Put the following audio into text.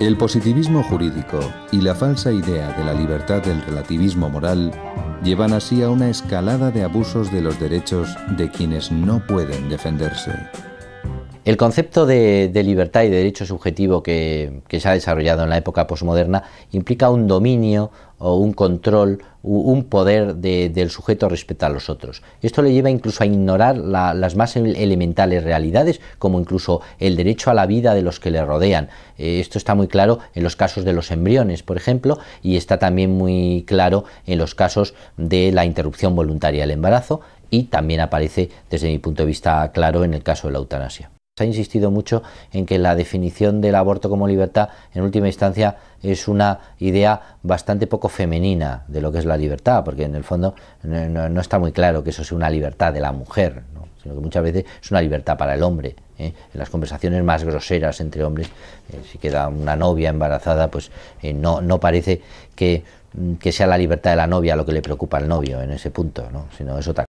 El positivismo jurídico y la falsa idea de la libertad del relativismo moral llevan así a una escalada de abusos de los derechos de quienes no pueden defenderse. El concepto de, libertad y de derecho subjetivo que, se ha desarrollado en la época posmoderna implica un dominio o un control, un poder del sujeto respecto a los otros. Esto le lleva incluso a ignorar las más elementales realidades, como incluso el derecho a la vida de los que le rodean. Eh, esto está muy claro en los casos de los embriones, por ejemplo, y está también muy claro en los casos de la interrupción voluntaria del embarazo y también aparece, desde mi punto de vista claro, en el caso de la eutanasia ha insistido mucho en que la definición del aborto como libertad, en última instancia, es una idea bastante poco femenina de lo que es la libertad, porque en el fondo no, está muy claro que eso sea una libertad de la mujer, sino que muchas veces es una libertad para el hombre. ¿eh? En las conversaciones más groseras entre hombres, eh, si queda una novia embarazada, pues eh, no, parece mm, que, sea la libertad de la novia lo que le preocupa al novio en ese punto, sino eso otra